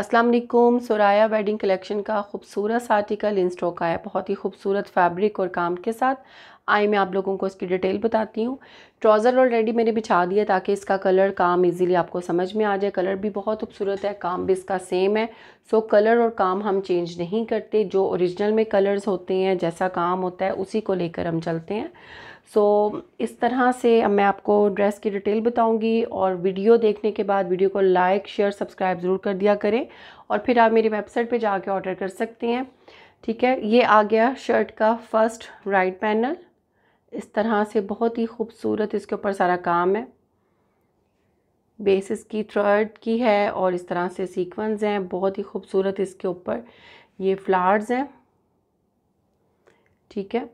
अस्सलाम वालेकुम सुराया wedding collection का खूबसूरत आर्टिकल इन स्टॉक आया बहुत ही खूबसूरत फैब्रिक और काम के साथ आई मैं आप लोगों को इसकी डिटेल बताती हूँ ट्राउज़र ऑलरेडी मैंने बिछा दिया ताकि इसका कलर काम इजीली आपको समझ में आ जाए कलर भी बहुत खूबसूरत है काम भी इसका सेम है सो कलर और काम हम चेंज नहीं करते जो ओरिजिनल में कलर्स होते हैं जैसा काम होता है उसी को लेकर हम चलते हैं सो so, इस तरह से अब मैं आपको ड्रेस की डिटेल बताऊंगी और वीडियो देखने के बाद वीडियो को लाइक शेयर सब्सक्राइब ज़रूर कर दिया करें और फिर आप मेरी वेबसाइट पे जाके ऑर्डर कर सकती हैं ठीक है ये आ गया शर्ट का फर्स्ट राइट पैनल इस तरह से बहुत ही खूबसूरत इसके ऊपर सारा काम है बेस इसकी थर्ड की है और इस तरह से सीक्वेंस हैं बहुत ही खूबसूरत इसके ऊपर ये फ्लावर्स हैं ठीक है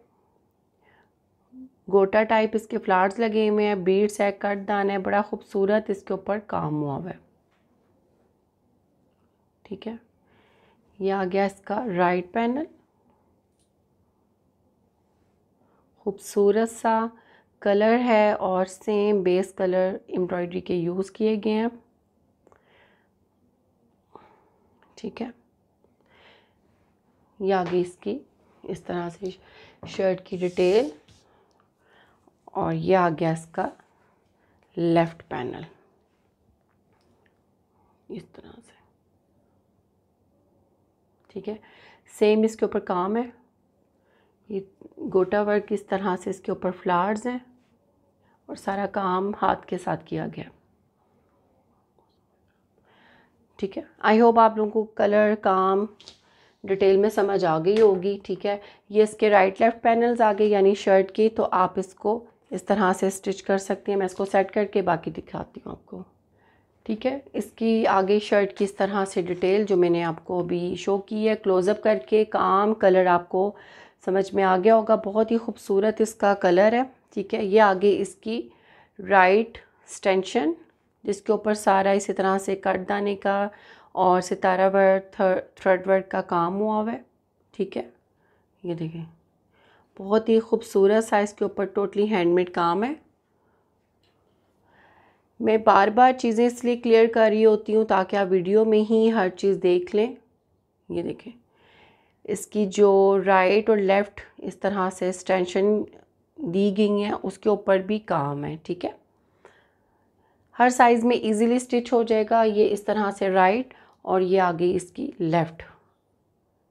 गोटा टाइप इसके फ्लावर्स लगे हुए हैं बीड्स है कट दान है बड़ा खूबसूरत इसके ऊपर काम हुआ हुआ है ठीक है ये आ गया इसका राइट पैनल खूबसूरत सा कलर है और सेम बेस कलर एम्ब्रॉयडरी के यूज़ किए गए हैं ठीक है ये आगे इसकी इस तरह से शर्ट की डिटेल और ये आ गया इसका लेफ़्ट पैनल इस तरह से ठीक है सेम इसके ऊपर काम है ये गोटा वर्क इस तरह से इसके ऊपर फ्लावर्स हैं और सारा काम हाथ के साथ किया गया ठीक है आई होप आप लोगों को कलर काम डिटेल में समझ आ गई होगी ठीक है ये इसके राइट लेफ़्ट पैनल्स आ गए यानी शर्ट की तो आप इसको इस तरह से स्टिच कर सकती हैं मैं इसको सेट करके बाकी दिखाती हूँ आपको ठीक है इसकी आगे शर्ट की इस तरह से डिटेल जो मैंने आपको अभी शो की है क्लोज़अप करके काम कलर आपको समझ में आ गया होगा बहुत ही खूबसूरत इसका कलर है ठीक है ये आगे इसकी राइट स्टेंशन जिसके ऊपर सारा इसी तरह से कट दाने का और सितारा वर्क थर्ड वर्क का काम हुआ हुआ है ठीक है ये देखें बहुत ही खूबसूरत सा इसके ऊपर टोटली हैंडमेड काम है मैं बार बार चीज़ें इसलिए क्लियर कर रही होती हूँ ताकि आप वीडियो में ही हर चीज़ देख लें ये देखें इसकी जो राइट और लेफ़्ट इस तरह से एक्सटेंशन दी गई हैं उसके ऊपर भी काम है ठीक है हर साइज़ में इजीली स्टिच हो जाएगा ये इस तरह से राइट और ये आगे इसकी लेफ़्ट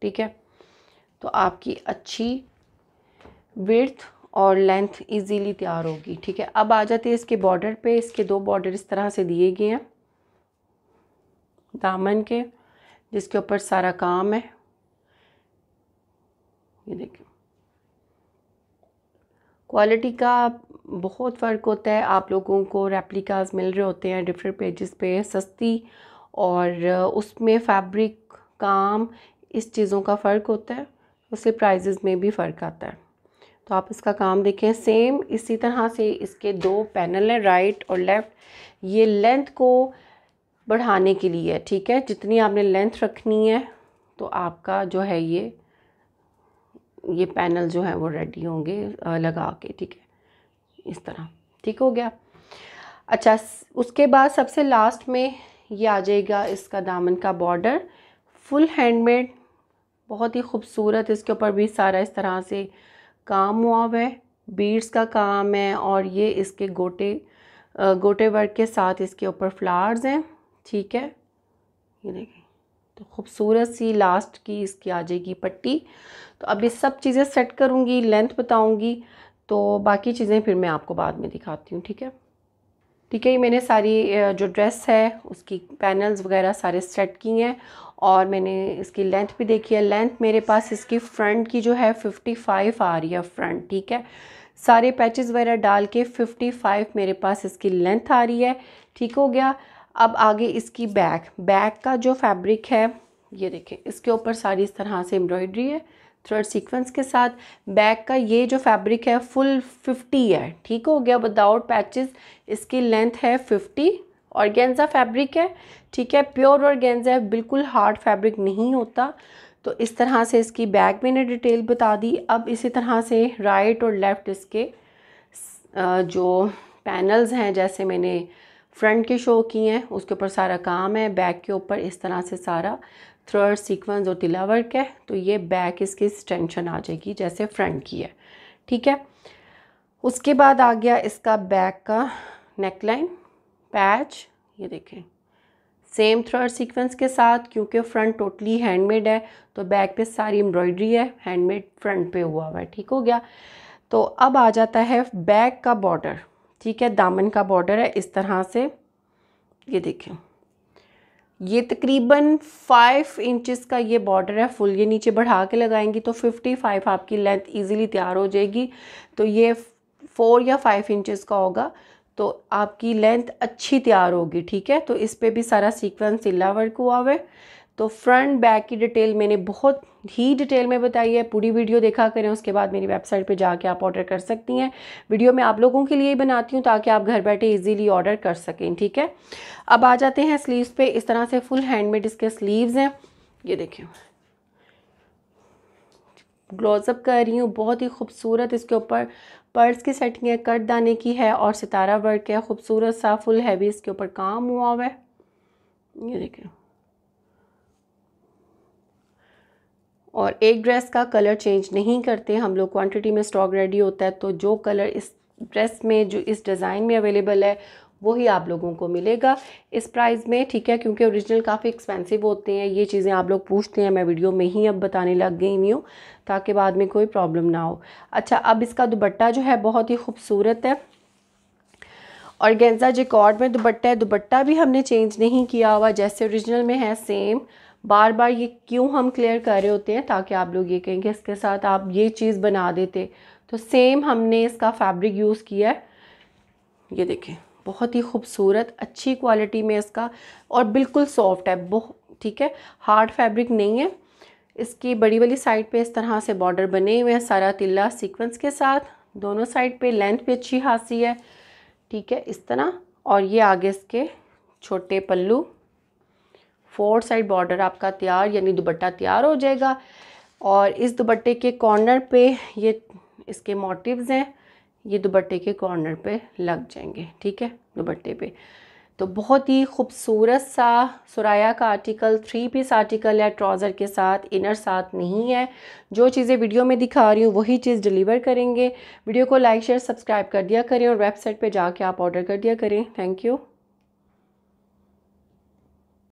ठीक है तो आपकी अच्छी विर्थ और लेंथ इजीली तैयार होगी ठीक है अब आ जाते हैं इसके बॉर्डर पे इसके दो बॉर्डर इस तरह से दिए गए हैं दामन के जिसके ऊपर सारा काम है ये देखिए क्वालिटी का बहुत फ़र्क होता है आप लोगों को रेप्लिकाज मिल रहे होते हैं डिफरेंट पेजेस पे सस्ती और उसमें फैब्रिक काम इस चीज़ों का फ़र्क होता है उससे प्राइजेज़ में भी फ़र्क आता है तो आप इसका काम देखें सेम इसी तरह से इसके दो पैनल हैं राइट और लेफ़्ट ये लेंथ को बढ़ाने के लिए है ठीक है जितनी आपने लेंथ रखनी है तो आपका जो है ये ये पैनल जो है वो रेडी होंगे लगा के ठीक है इस तरह ठीक हो गया अच्छा उसके बाद सबसे लास्ट में ये आ जाएगा इसका दामन का बॉर्डर फुल हैंडमेड बहुत ही खूबसूरत इसके ऊपर भी सारा इस तरह से हुआ है बीड्स का काम है और ये इसके गोटे गोटे वर्क के साथ इसके ऊपर फ्लावर्स हैं ठीक है ये देखें तो खूबसूरत सी लास्ट की इसकी आ जाएगी पट्टी तो अब ये सब चीज़ें सेट करूँगी लेंथ बताऊँगी तो बाकी चीज़ें फिर मैं आपको बाद में दिखाती हूँ ठीक है ठीक है ये मैंने सारी जो ड्रेस है उसकी पैनल्स वगैरह सारे सेट किए हैं और मैंने इसकी लेंथ भी देखी है लेंथ मेरे पास इसकी फ्रंट की जो है फिफ्टी फाइव आ रही है फ्रंट ठीक है सारे पैचेस वगैरह डाल के फिफ्टी फाइव मेरे पास इसकी लेंथ आ रही है ठीक हो गया अब आगे इसकी बैक बैक का जो फैब्रिक है ये देखें इसके ऊपर सारी इस तरह से एम्ब्रॉयडरी है थ्रेड सीक्वेंस के साथ बैक का ये जो फैब्रिक है फुल फिफ्टी है ठीक हो गया विदाउट पैचेस इसकी लेंथ है फिफ्टी ऑर्गेन्जा फैब्रिक है ठीक है प्योर ऑर्गेन्जा है बिल्कुल हार्ड फैब्रिक नहीं होता तो इस तरह से इसकी बैक मैंने डिटेल बता दी अब इसी तरह से राइट और लेफ़्ट इसके जो पैनल्स हैं जैसे मैंने फ्रंट के शो किए हैं उसके ऊपर सारा काम है बैक के ऊपर इस तरह से सारा थ्रड सीक्वेंस और तिला वर्क है तो ये बैक इसकी एक्सटेंशन आ जाएगी जैसे फ्रंट की है ठीक है उसके बाद आ गया इसका बैक का नेकलाइन पैच ये देखें सेम थ्रर्ड सीक्वेंस के साथ क्योंकि फ्रंट टोटली हैंडमेड है तो बैक पे सारी एम्ब्रॉयडरी है हैंडमेड फ्रंट पे हुआ हुआ है ठीक हो गया तो अब आ जाता है बैक का बॉर्डर ठीक है दामन का बॉर्डर है इस तरह से ये देखें ये तकरीबन फाइव इंचज़ का ये बॉर्डर है फुल ये नीचे बढ़ा के लगाएंगी तो फिफ्टी फाइव आपकी लेंथ इजीली तैयार हो जाएगी तो ये फ़ोर या फाइव इंचज़ का होगा तो आपकी लेंथ अच्छी तैयार होगी ठीक है तो इस पर भी सारा सीक्वेंस सिला वर्क हुआ हुआ है तो फ्रंट बैक की डिटेल मैंने बहुत ही डिटेल में बताई है पूरी वीडियो देखा करें उसके बाद मेरी वेबसाइट पे जाके आप ऑर्डर कर सकती हैं वीडियो मैं आप लोगों के लिए ही बनाती हूँ ताकि आप घर बैठे इजीली ऑर्डर कर सकें ठीक है अब आ जाते हैं स्लीव्स पे इस तरह से फुल हैंडमेड इसके स्लीव्स हैं ये देखें ग्लोजअप कर रही हूँ बहुत ही खूबसूरत इसके ऊपर पर्स की सेटिंग है कट दाने की है और सितारा वर्क है खूबसूरत सा फुल हैवी इसके ऊपर काम हुआ हुआ है ये देखें और एक ड्रेस का कलर चेंज नहीं करते हम लोग क्वांटिटी में स्टॉक रेडी होता है तो जो कलर इस ड्रेस में जो इस डिज़ाइन में अवेलेबल है वही आप लोगों को मिलेगा इस प्राइस में ठीक है क्योंकि ओरिजिनल काफ़ी एक्सपेंसिव होते हैं ये चीज़ें आप लोग पूछते हैं मैं वीडियो में ही अब बताने लग गई नहीं हूँ ताकि बाद में कोई प्रॉब्लम ना हो अच्छा अब इसका दुबट्टा जो है बहुत ही खूबसूरत है और गेंजा जिकॉर्ड में दुबट्टा है दुबट्टा भी हमने चेंज नहीं किया हुआ जैसे ओरिजिनल में है सेम बार बार ये क्यों हम क्लियर कर रहे होते हैं ताकि आप लोग ये कहेंगे इसके साथ आप ये चीज़ बना देते तो सेम हमने इसका फैब्रिक यूज़ किया है ये देखें बहुत ही खूबसूरत अच्छी क्वालिटी में इसका और बिल्कुल सॉफ्ट है बहुत ठीक है हार्ड फैब्रिक नहीं है इसकी बड़ी वाली साइड पे इस तरह से बॉर्डर बने हुए हैं सारा तिल्ला सीक्वेंस के साथ दोनों साइड पे लेंथ भी अच्छी खासी है ठीक है इस तरह और ये आगे इसके छोटे पल्लू फोर साइड बॉर्डर आपका तैयार यानी दुबट्टा तैयार हो जाएगा और इस दुबट्टे के कॉर्नर पे ये इसके मोटिव्स हैं ये दुपट्टे के कॉर्नर पे लग जाएंगे ठीक है दुपट्टे पे तो बहुत ही खूबसूरत सा सुराया का आर्टिकल थ्री पीस आर्टिकल है ट्राउज़र के साथ इनर साथ नहीं है जो चीज़ें वीडियो में दिखा रही हूँ वही चीज़ डिलीवर करेंगे वीडियो को लाइक शेयर सब्सक्राइब कर दिया करें और वेबसाइट पे जाके आप ऑर्डर कर दिया करें थैंक यू